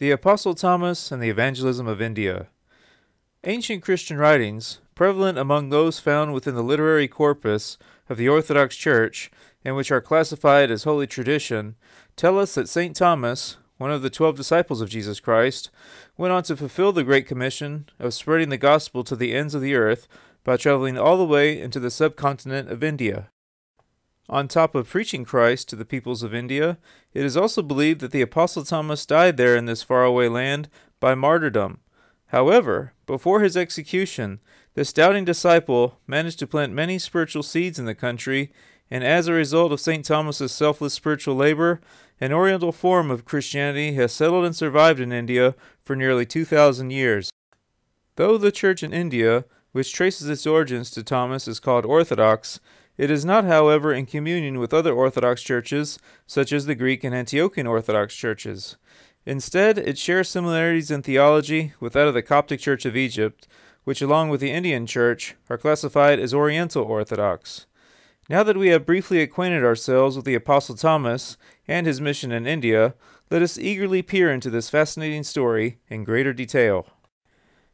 The Apostle Thomas and the Evangelism of India. Ancient Christian writings, prevalent among those found within the literary corpus of the Orthodox Church and which are classified as holy tradition, tell us that St. Thomas, one of the twelve disciples of Jesus Christ, went on to fulfill the Great Commission of spreading the gospel to the ends of the earth by traveling all the way into the subcontinent of India. On top of preaching Christ to the peoples of India, it is also believed that the Apostle Thomas died there in this faraway land by martyrdom. However, before his execution, this doubting disciple managed to plant many spiritual seeds in the country, and as a result of St. Thomas's selfless spiritual labor, an Oriental form of Christianity has settled and survived in India for nearly 2,000 years. Though the Church in India, which traces its origins to Thomas, is called Orthodox, it is not, however, in communion with other Orthodox churches, such as the Greek and Antiochian Orthodox churches. Instead, it shares similarities in theology with that of the Coptic Church of Egypt, which, along with the Indian Church, are classified as Oriental Orthodox. Now that we have briefly acquainted ourselves with the Apostle Thomas and his mission in India, let us eagerly peer into this fascinating story in greater detail.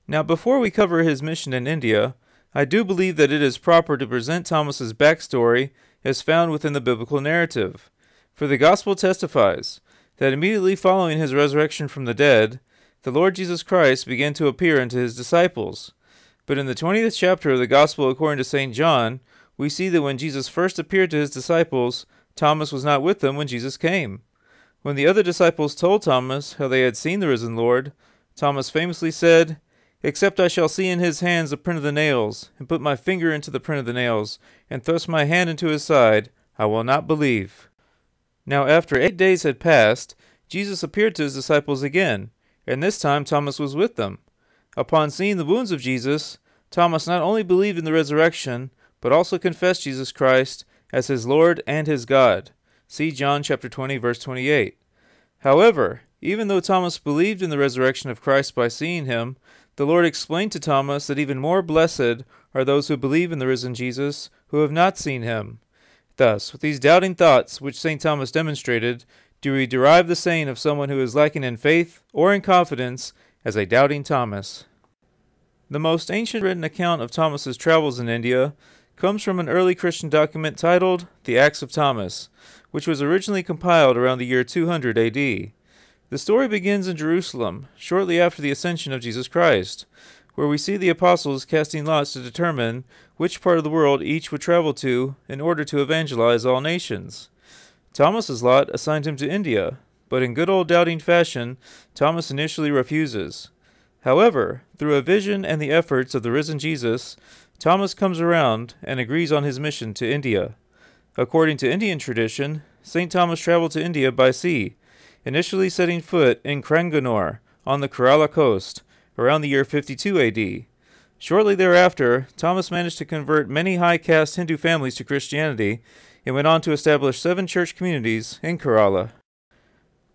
Now, before we cover his mission in India, I do believe that it is proper to present Thomas's backstory as found within the biblical narrative. For the gospel testifies that immediately following his resurrection from the dead, the Lord Jesus Christ began to appear unto his disciples. But in the 20th chapter of the gospel according to St. John, we see that when Jesus first appeared to his disciples, Thomas was not with them when Jesus came. When the other disciples told Thomas how they had seen the risen Lord, Thomas famously said, Except I shall see in his hands the print of the nails, and put my finger into the print of the nails, and thrust my hand into his side, I will not believe. Now after eight days had passed, Jesus appeared to his disciples again, and this time Thomas was with them. Upon seeing the wounds of Jesus, Thomas not only believed in the resurrection, but also confessed Jesus Christ as his Lord and his God. See John chapter 20 verse 28. However, even though Thomas believed in the resurrection of Christ by seeing him, the Lord explained to Thomas that even more blessed are those who believe in the risen Jesus who have not seen him. Thus, with these doubting thoughts which St. Thomas demonstrated, do we derive the saying of someone who is lacking in faith or in confidence as a doubting Thomas. The most ancient written account of Thomas's travels in India comes from an early Christian document titled The Acts of Thomas, which was originally compiled around the year 200 AD. The story begins in Jerusalem, shortly after the ascension of Jesus Christ, where we see the apostles casting lots to determine which part of the world each would travel to in order to evangelize all nations. Thomas's lot assigned him to India, but in good old doubting fashion, Thomas initially refuses. However, through a vision and the efforts of the risen Jesus, Thomas comes around and agrees on his mission to India. According to Indian tradition, St. Thomas traveled to India by sea, initially setting foot in Kranganore on the Kerala coast around the year 52 AD. Shortly thereafter, Thomas managed to convert many high caste Hindu families to Christianity and went on to establish seven church communities in Kerala.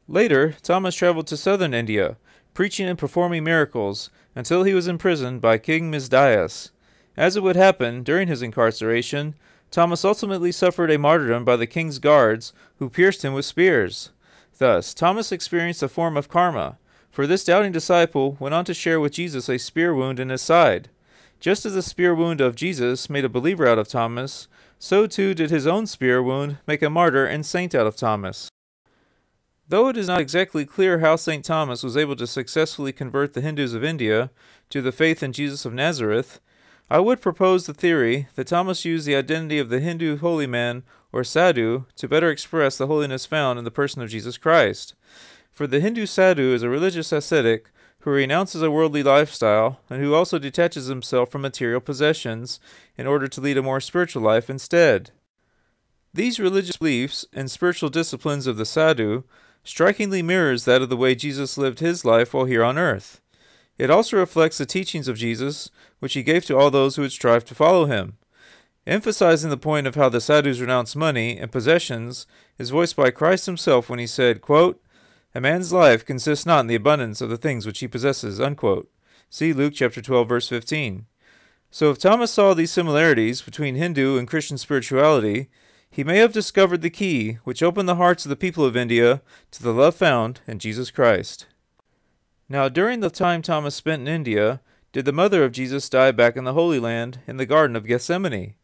Later, Thomas traveled to southern India, preaching and performing miracles until he was imprisoned by King Mizdias. As it would happen during his incarceration, Thomas ultimately suffered a martyrdom by the king's guards, who pierced him with spears. Thus, Thomas experienced a form of karma, for this doubting disciple went on to share with Jesus a spear wound in his side. Just as the spear wound of Jesus made a believer out of Thomas, so too did his own spear wound make a martyr and saint out of Thomas. Though it is not exactly clear how St. Thomas was able to successfully convert the Hindus of India to the faith in Jesus of Nazareth, I would propose the theory that Thomas used the identity of the Hindu holy man or sadhu to better express the holiness found in the person of Jesus Christ. For the Hindu sadhu is a religious ascetic who renounces a worldly lifestyle and who also detaches himself from material possessions in order to lead a more spiritual life instead. These religious beliefs and spiritual disciplines of the sadhu strikingly mirrors that of the way Jesus lived his life while here on earth. It also reflects the teachings of Jesus, which he gave to all those who would strive to follow him. Emphasizing the point of how the Sadhus renounce money and possessions is voiced by Christ himself when he said, quote, A man's life consists not in the abundance of the things which he possesses. Unquote. See Luke chapter 12, verse 15. So if Thomas saw these similarities between Hindu and Christian spirituality, he may have discovered the key which opened the hearts of the people of India to the love found in Jesus Christ. Now, during the time Thomas spent in India, did the mother of Jesus die back in the Holy Land in the Garden of Gethsemane?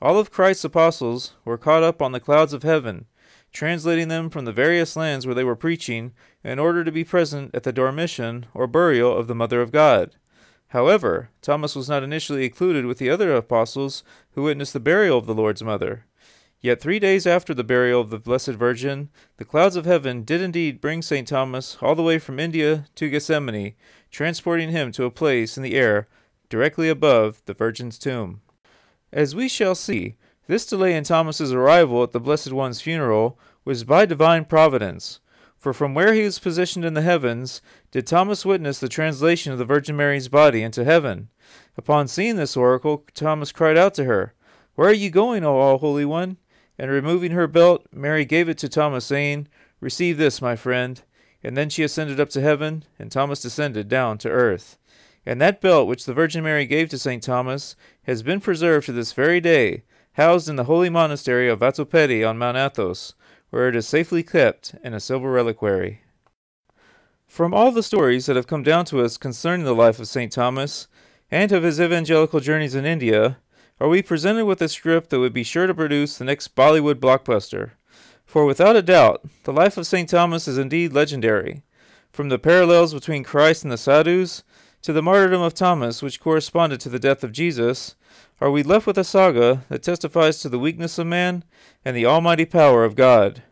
All of Christ's apostles were caught up on the clouds of heaven, translating them from the various lands where they were preaching in order to be present at the dormition or burial of the Mother of God. However, Thomas was not initially included with the other apostles who witnessed the burial of the Lord's mother. Yet three days after the burial of the Blessed Virgin, the clouds of heaven did indeed bring St. Thomas all the way from India to Gethsemane, transporting him to a place in the air directly above the Virgin's tomb. As we shall see, this delay in Thomas's arrival at the Blessed One's funeral was by divine providence, for from where he was positioned in the heavens did Thomas witness the translation of the Virgin Mary's body into heaven. Upon seeing this oracle, Thomas cried out to her, Where are you going, O All Holy One? And removing her belt, Mary gave it to Thomas, saying, Receive this, my friend. And then she ascended up to heaven, and Thomas descended down to earth. And that belt which the Virgin Mary gave to St. Thomas has been preserved to this very day, housed in the holy monastery of Vatopedi on Mount Athos, where it is safely kept in a silver reliquary. From all the stories that have come down to us concerning the life of St. Thomas and of his evangelical journeys in India, are we presented with a script that would be sure to produce the next Bollywood blockbuster. For without a doubt, the life of St. Thomas is indeed legendary. From the parallels between Christ and the Sadhus, to the martyrdom of Thomas, which corresponded to the death of Jesus, are we left with a saga that testifies to the weakness of man and the almighty power of God.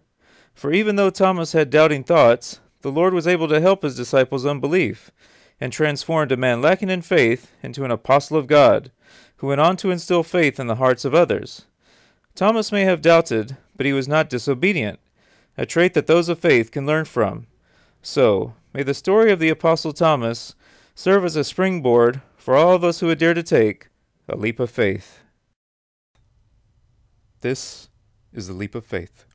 For even though Thomas had doubting thoughts, the Lord was able to help his disciples' unbelief, and transformed a man lacking in faith into an apostle of God, who went on to instill faith in the hearts of others. Thomas may have doubted, but he was not disobedient, a trait that those of faith can learn from. So, may the story of the Apostle Thomas serve as a springboard for all of us who would dare to take a leap of faith. This is the leap of faith.